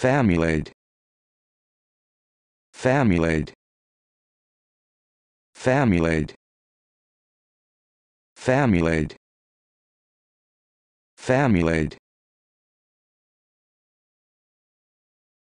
Famulade. Famulade. Famulade. Famulade. Famulade.